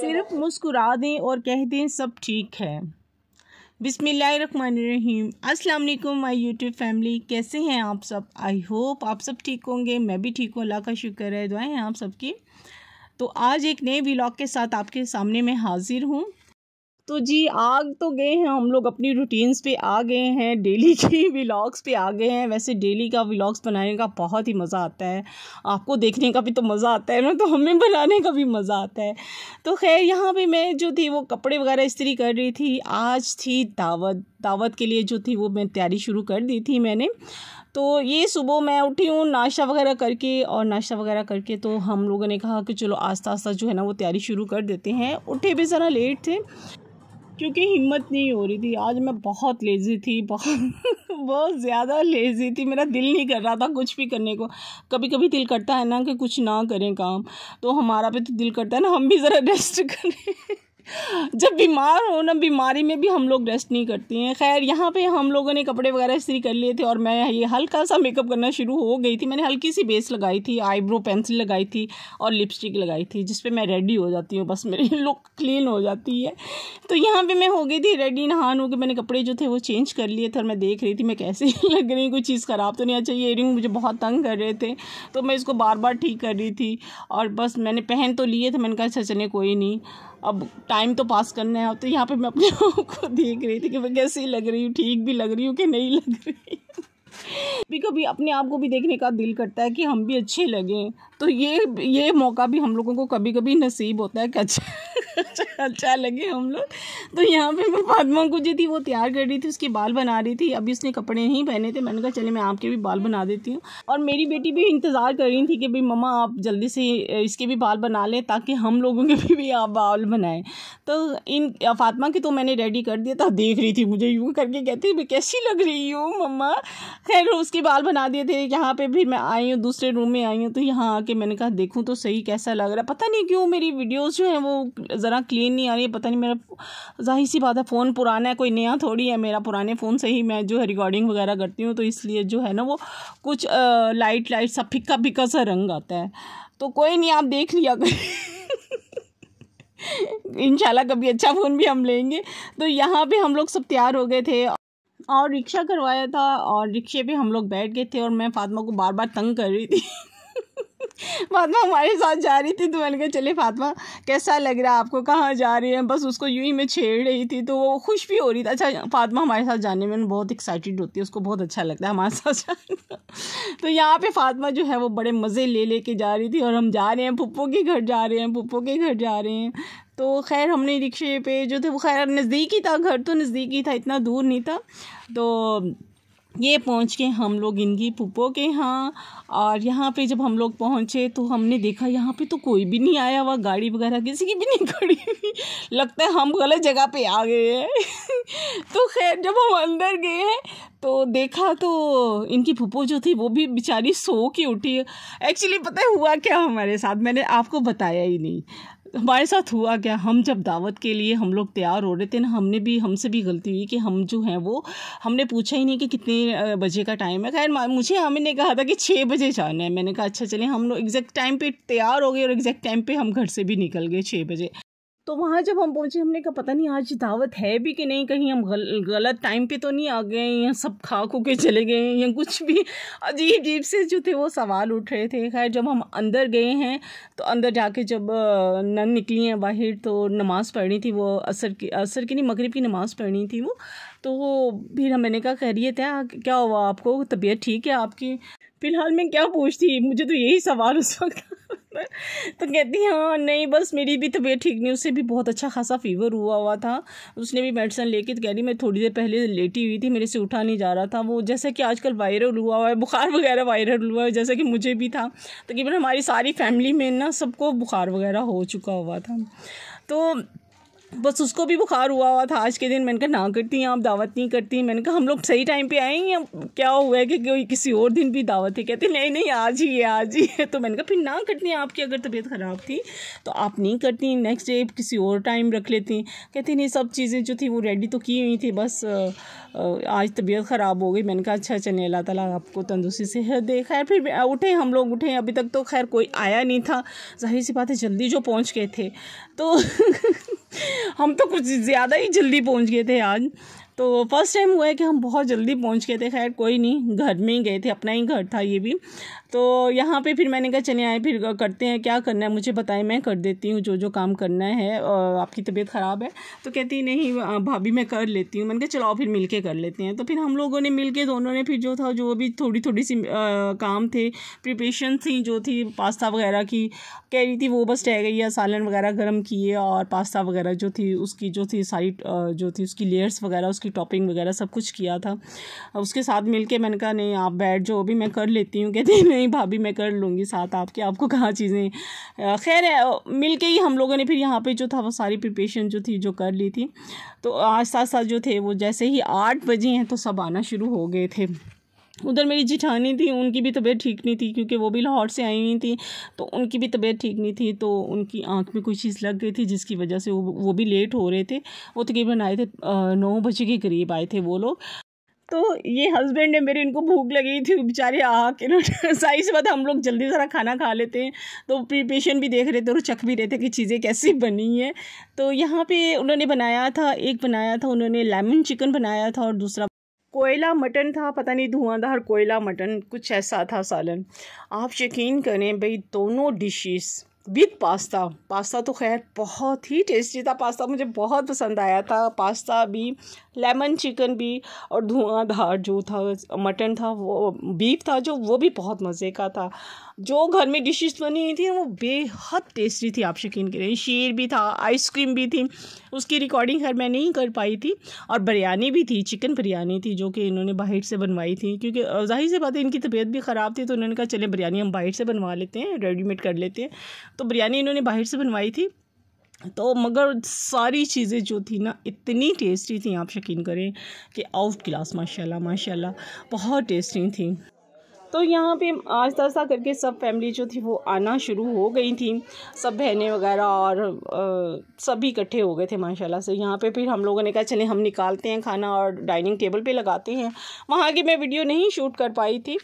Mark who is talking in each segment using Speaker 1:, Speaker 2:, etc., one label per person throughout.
Speaker 1: सिर्फ मुस्कुरा दें और कह दें सब ठीक है बिसमीम वालेकुम माई यूट्यूब फैमिली कैसे हैं आप सब आई होप आप सब ठीक होंगे मैं भी ठीक हूँ अल्लाह का शुक्र है दुआएं हैं आप सबकी तो आज एक नए व्लॉग के साथ आपके सामने मैं हाज़िर हूँ तो जी आग तो गए हैं हम लोग अपनी रूटीन्स पे आ गए हैं डेली के व्लॉग्स पे आ गए हैं वैसे डेली का व्लॉग्स बनाने का बहुत ही मज़ा आता है आपको देखने का भी तो मज़ा आता है ना तो हमें बनाने का भी मज़ा आता है तो खैर यहाँ पे मैं जो थी वो कपड़े वगैरह इस्त्री कर रही थी आज थी दावत दावत के लिए जो थी वो मैं तैयारी शुरू कर दी थी मैंने तो ये सुबह मैं उठी हूँ नाश्ता वगैरह करके और नाश्ता वगैरह करके तो हम लोगों ने कहा कि चलो आस्ता आस्ता जो है ना वो तैयारी शुरू कर देते हैं उठे भी ज़रा लेट थे क्योंकि हिम्मत नहीं हो रही थी आज मैं बहुत लेज़ी थी बहुत बहुत ज़्यादा लेज़ी थी मेरा दिल नहीं कर रहा था कुछ भी करने को कभी कभी दिल करता है ना कि कुछ ना करें काम तो हमारा भी तो दिल करता है ना हम भी ज़रा रेस्ट करें जब बीमार हो ना बीमारी में भी हम लोग रेस्ट नहीं करते हैं खैर यहाँ पे हम लोगों ने कपड़े वगैरह इस्त्री कर लिए थे और मैं ये हल्का सा मेकअप करना शुरू हो गई थी मैंने हल्की सी बेस लगाई थी आईब्रो पेंसिल लगाई थी और लिपस्टिक लगाई थी जिसपे मैं रेडी हो जाती हूँ बस मेरी लुक क्लीन हो जाती है तो यहाँ पर मैं हो गई थी रेडी नहान होकर मैंने कपड़े जो थे वो चेंज कर लिए थे और मैं देख रही थी मैं कैसे लग रही कोई चीज़ ख़राब तो नहीं अच्छा ये रिंग मुझे बहुत तंग कर रहे थे तो मैं इसको बार बार ठीक कर रही थी और बस मैंने पहन तो लिए थे मैंने कहा अच्छा चले कोई नहीं अब टाइम तो पास करना है तो यहाँ पे मैं अपने आप को देख रही थी कि मैं कैसी लग रही हूँ ठीक भी लग रही हूँ कि नहीं लग रही कभी कभी अपने आप को भी देखने का दिल करता है कि हम भी अच्छे लगें तो ये ये मौका भी हम लोगों को कभी कभी नसीब होता है कि अच्छा, अच्छा अच्छा लगे हम लोग तो यहाँ पे मैं फातिमा को जो थी वो तैयार कर रही थी उसके बाल बना रही थी अभी उसने कपड़े नहीं पहने थे मैंने कहा चले मैं आपके भी बाल बना देती हूँ और मेरी बेटी भी इंतज़ार कर रही थी कि भाई मम्मा आप जल्दी से इसके भी बाल बना लें ताकि हम लोगों के भी, भी आप बाल बनाएं तो इन फातमा के तो मैंने रेडी कर दिया था देख रही थी मुझे यूँ करके कहती मैं कैसी लग रही हूँ मम्मा खैर उसके बाल बना दिए थे यहाँ पर भी मैं आई हूँ दूसरे रूम में आई हूँ तो यहाँ आके मैंने कहा देखूँ तो सही कैसा लग रहा पता नहीं क्यों मेरी वीडियोज़ जो हैं वो ज़रा क्लीन नहीं आ रही है पता नहीं मेरा जाहिर सी बात है फ़ोन पुराना है कोई नया थोड़ी है मेरा पुराने फ़ोन से ही मैं जो है रिकॉर्डिंग वगैरह करती हूँ तो इसलिए जो है ना वो कुछ आ, लाइट लाइट सा फिक्का फिक्का सा रंग आता है तो कोई नहीं आप देख लिया इंशाल्लाह कभी अच्छा फ़ोन भी हम लेंगे तो यहाँ पे हम लोग सब तैयार हो गए थे और रिक्शा करवाया था और रिक्शे पे हम लोग बैठ गए थे और मैं फातिमा को बार बार तंग कर रही थी फातमा हमारे साथ जा रही थी तो मैंने कहा चले फातमा कैसा लग रहा है आपको कहाँ जा रही है बस उसको यूं ही मैं छेड़ रही थी तो वो खुश भी हो रही था अच्छा फातमा हमारे साथ जाने में बहुत एक्साइटेड होती है उसको बहुत अच्छा लगता है हमारे साथ तो यहाँ पर फातमा जो है वो बड़े मज़े ले लेके जा रही थी और हम जा रहे हैं पुप्पो के घर जा रहे हैं पुप्पो के घर जा रहे हैं तो खैर हमने रिक्शे पे जो थे वो खैर नज़दीक ही था घर तो नज़दीक ही था इतना दूर नहीं था तो ये पहुंच के हम लोग इनकी पुप्पो के यहाँ और यहाँ पे जब हम लोग पहुँचे तो हमने देखा यहाँ पे तो कोई भी नहीं आया हुआ गाड़ी वगैरह किसी की भी नहीं खड़ी हुई लगता है हम गलत जगह पे आ गए हैं तो खैर जब हम अंदर गए हैं तो देखा तो इनकी फूपो जो थी वो भी बेचारी सो के उठी एक्चुअली पता है हुआ क्या हमारे साथ मैंने आपको बताया ही नहीं हमारे साथ हुआ क्या हम जब दावत के लिए हम लोग तैयार हो रहे थे ना हमने भी हमसे भी गलती हुई कि हम जो हैं वो हमने पूछा ही नहीं कि कितने बजे का टाइम है खैर मुझे हमने कहा था कि छः बजे जाना है मैंने कहा अच्छा चले हम लोग एग्जैक्ट टाइम पे तैयार हो गए और एग्जैक्ट टाइम पे हम घर से भी निकल गए छः बजे तो वहाँ जब हम पहुँचे हमने कहा पता नहीं आज दावत है भी कि नहीं कहीं हम गल, गलत टाइम पे तो नहीं आ गए या सब खा खो के चले गए या कुछ भी अजीब अजीब से जो थे वो सवाल उठ रहे थे खैर जब हम अंदर गए हैं तो अंदर जाके जब नन निकली हैं बाहर तो नमाज़ पढ़नी थी वो असर की असर की नहीं मगरब की नमाज़ पढ़नी थी वो तो फिर मैंने कहा खैरियत है क्या हुआ आपको तबीयत ठीक है आपकी फ़िलहाल मैं क्या पूछती मुझे तो यही सवाल उस वक्त तो कहती है हाँ नहीं बस मेरी भी तबीयत ठीक नहीं उससे भी बहुत अच्छा खासा फीवर हुआ हुआ था उसने भी मेडिसिन लेके तो कह रही मैं थोड़ी देर पहले लेटी हुई थी मेरे से उठा नहीं जा रहा था वो जैसे कि आजकल वायरल हुआ हुआ है बुखार वगैरह वायरल हुआ है जैसे कि मुझे भी था तकरीबन तो हमारी सारी फैमिली में ना सबको बुखार वगैरह हो चुका हुआ था तो बस उसको भी बुखार हुआ हुआ था आज के दिन मैंने कहा ना करती हैं आप दावत नहीं करती मैंने कहा हम लोग सही टाइम पे आए हैं क्या हुआ है कि कोई किसी और दिन भी दावत है कहते नहीं नहीं आज ही है आज ही है तो मैंने कहा फिर ना करती हैं आपकी अगर तबीयत ख़राब थी तो आप नहीं करती नेक्स्ट डे किसी और टाइम रख लेती कहते नहीं सब चीज़ें जो थी वो रेडी तो की हुई थी बस आज तबीयत ख़राब हो गई मैंने कहा अच्छा चले अल्लाह ताला आपको तंदुरुस्ती सेहत दे खैर फिर उठे हम लोग उठे अभी तक तो खैर कोई आया नहीं था जाहिर सी बात है जल्दी जो पहुँच गए थे तो हम तो कुछ ज़्यादा ही जल्दी पहुंच गए थे आज तो फर्स्ट टाइम हुआ है कि हम बहुत जल्दी पहुंच गए थे खैर कोई नहीं घर में ही गए थे अपना ही घर था ये भी तो यहाँ पे फिर मैंने कहा चले आए फिर करते हैं क्या करना है मुझे बताएं मैं कर देती हूँ जो जो काम करना है आपकी तबीयत ख़राब है तो कहती नहीं भाभी मैं कर लेती हूँ मैंने कहा चलो फिर मिल के कर लेते हैं तो फिर हम लोगों ने मिल के दोनों ने फिर जो था जो भी थोड़ी थोड़ी सी काम थे प्रिपेशन थी जो थी पास्ता वगैरह की कह रही थी वो बस रह गई या सालन वगैरह गर्म किए और पास्ता वगैरह जो थी उसकी जो थी सारी जो थी उसकी लेयर्स वगैरह उसकी टॉपिंग वगैरह सब कुछ किया था उसके साथ मिल के मैंने कहा नहीं आप बैठ जो भी मैं कर लेती हूँ कहती नहीं भाभी मैं कर लूँगी साथ आपके आपको कहाँ चीज़ें खैर मिल के ही हम लोगों ने फिर यहाँ पर जो था वो सारी प्रिपेशन जो थी जो कर ली थी तो आज साथ साथ जो थे वो जैसे ही आठ बजे हैं तो सब आना शुरू हो गए थे उधर मेरी जिठानी थी उनकी भी तबीयत ठीक नहीं थी क्योंकि वो भी लाहौर से आई हुई थी तो उनकी भी तबीयत ठीक नहीं थी तो उनकी आंख में कोई चीज़ लग गई थी जिसकी वजह से वो वो भी लेट हो रहे थे वो तकरीबन आए थे नौ बजे के करीब आए थे वो लोग तो ये हस्बैंड है मेरे इनको भूख लगी थी बेचारे आके के ना से बात हम लोग जल्दी ज़रा खाना खा लेते हैं तो प्रिपेशन भी देख रहे थे और चख भी रहे थे कि चीज़ें कैसी बनी हैं तो यहाँ पे उन्होंने बनाया था एक बनाया था उन्होंने लेमन चिकन बनाया था और दूसरा कोयला मटन था पता नहीं धुआंधार कोयला मटन कुछ ऐसा था सालन आप यकीन करें भाई दोनों डिशेस विद पास्ता पास्ता तो खैर बहुत ही टेस्टी था पास्ता मुझे बहुत पसंद आया था पास्ता भी लेमन चिकन भी और धुआंधार जो था मटन था वो बीफ था जो वो भी बहुत मज़े का था जो घर में डिशेस बनी हुई थी वो बेहद टेस्टी थी आप शकीन करें शीर भी था आइसक्रीम भी थी उसकी रिकॉर्डिंग खैर मैं नहीं कर पाई थी और बिरयानी भी थी चिकन बिरयानी थी जो कि इन्होंने बाहर से बनवाई थी क्योंकि जाहिर सी बात है इनकी तबीयत भी ख़राब थी तो उन्होंने कहा चले बिरयानी हम बाहर से बनवा लेते हैं रेडीमेड कर लेते हैं तो बिरयानी इन्होंने बाहर से बनवाई थी तो मगर सारी चीज़ें जो थी ना इतनी टेस्टी थी आप यकीन करें कि आउट क्लास माशाल्लाह माशाल्लाह बहुत टेस्टी थी तो यहाँ पे आहिस्ता आस्ता करके सब फैमिली जो थी वो आना शुरू हो गई थी सब बहनें वगैरह और सभी इकट्ठे हो गए थे माशाल्लाह से यहाँ पे फिर हम लोगों ने कहा चले हम निकालते हैं खाना और डाइनिंग टेबल पे लगाते हैं वहाँ की मैं वीडियो नहीं शूट कर पाई थी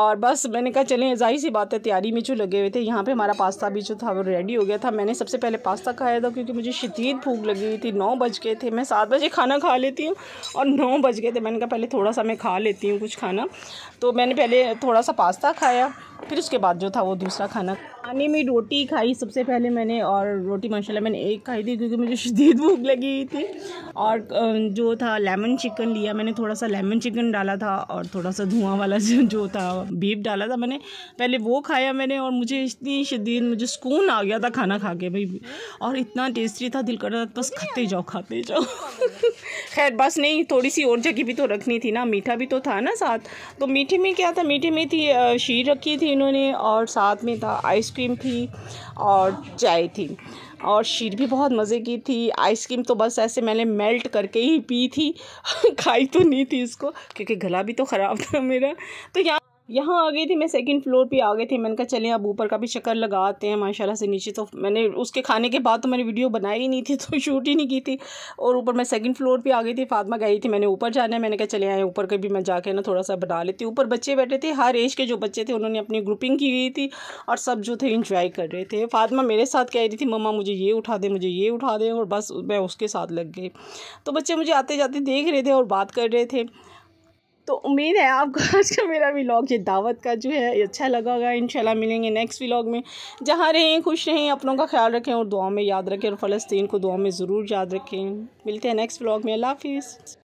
Speaker 1: और बस मैंने कहा चले जाहिर सी बात है तैयारी में जो लगे हुए थे यहाँ पर हमारा पास्ता भी जो था वो रेडी हो गया था मैंने सबसे पहले पास्ता खाया था क्योंकि मुझे शदीद भूख लगी हुई थी नौ बज गए थे मैं सात बजे खाना खा लेती हूँ और नौ बज गए थे मैंने कहा पहले थोड़ा सा मैं खा लेती हूँ कुछ खाना तो मैंने पहले थोड़ा सा पास्ता खाया फिर उसके बाद जो था वो दूसरा खाना खाने में रोटी खाई सबसे पहले मैंने और रोटी माशाल्लाह मैंने एक खाई थी क्योंकि मुझे शदीद भूख लगी थी और जो था लेमन चिकन लिया मैंने थोड़ा सा लेमन चिकन डाला था और थोड़ा सा धुआं वाला जो था बीफ डाला था मैंने पहले वो खाया मैंने और मुझे इतनी शदीद मुझे सुकून आ गया था खाना खा के भाई और इतना टेस्टी था दिल कर रहा था बस खाते जाओ खाते जाओ खैर बस नहीं थोड़ी सी और जगह भी तो रखनी थी ना मीठा भी तो था ना साथ तो मीठे में क्या था मीठे में थी शीर रखी थी इन्होंने और साथ में था आइसक्रीम थी और चाय थी और शीर भी बहुत मज़े की थी आइसक्रीम तो बस ऐसे मैंने मेल्ट करके ही पी थी खाई तो नहीं थी इसको क्योंकि गला भी तो ख़राब था मेरा तो यहाँ यहाँ आ गई थी मैं सेकंड फ्लोर पे आ गई थी मैंने कहा चले अब ऊपर का भी चक्कर लगाते हैं माशाल्लाह से नीचे तो मैंने उसके खाने के बाद तो मैंने वीडियो बनाई नहीं थी तो शूट ही नहीं की थी और ऊपर मैं सेकंड फ्लोर पे आ गई थी फातिमा गई थी मैंने ऊपर जाना है मैंने कहा चले आए ऊपर का भी मैं जाके ना थोड़ा सा बना लेती ऊपर बच्चे बैठे थे हर एज के जो बच्चे थे उन्होंने अपनी ग्रुपिंग की हुई थी और सब जो थे इंजॉय कर रहे थे फातिमा मेरे साथ कह रही थी मम्मा मुझे ये उठा दे मुझे ये उठा दे और बस मैं उसके साथ लग गई तो बच्चे मुझे आते जाते देख रहे थे और बात कर रहे थे तो उम्मीद है आपको आज का मेरा व्लॉग ये दावत का जो है अच्छा लगा होगा इंशाल्लाह मिलेंगे नेक्स्ट व्लॉग में जहाँ रहें खुश रहें अपनों का ख्याल रखें और दुआ में याद रखें और फ़लस्तीन को दुआ में ज़रूर याद रखें मिलते हैं नेक्स्ट व्लॉग में अल्लाह हाफिज़